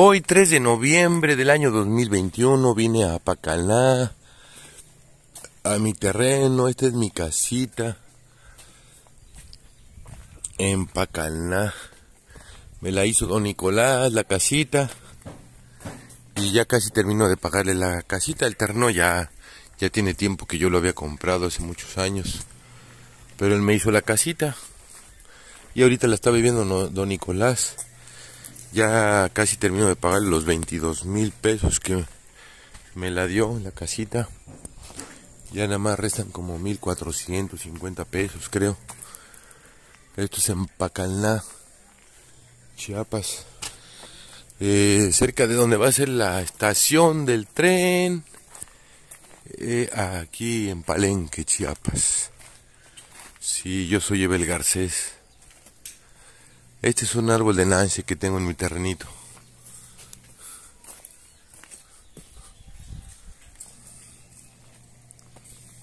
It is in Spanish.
Hoy, 3 de noviembre del año 2021, vine a Pacaná a mi terreno, esta es mi casita, en Pacalá. Me la hizo don Nicolás, la casita, y ya casi terminó de pagarle la casita, el terreno ya, ya tiene tiempo que yo lo había comprado hace muchos años, pero él me hizo la casita, y ahorita la está viviendo don Nicolás. Ya casi termino de pagar los 22 mil pesos que me la dio la casita. Ya nada más restan como 1450 pesos, creo. Esto es en Pacalná, Chiapas. Eh, cerca de donde va a ser la estación del tren. Eh, aquí en Palenque, Chiapas. Sí, yo soy Evel Garcés. Este es un árbol de Nancy que tengo en mi terrenito.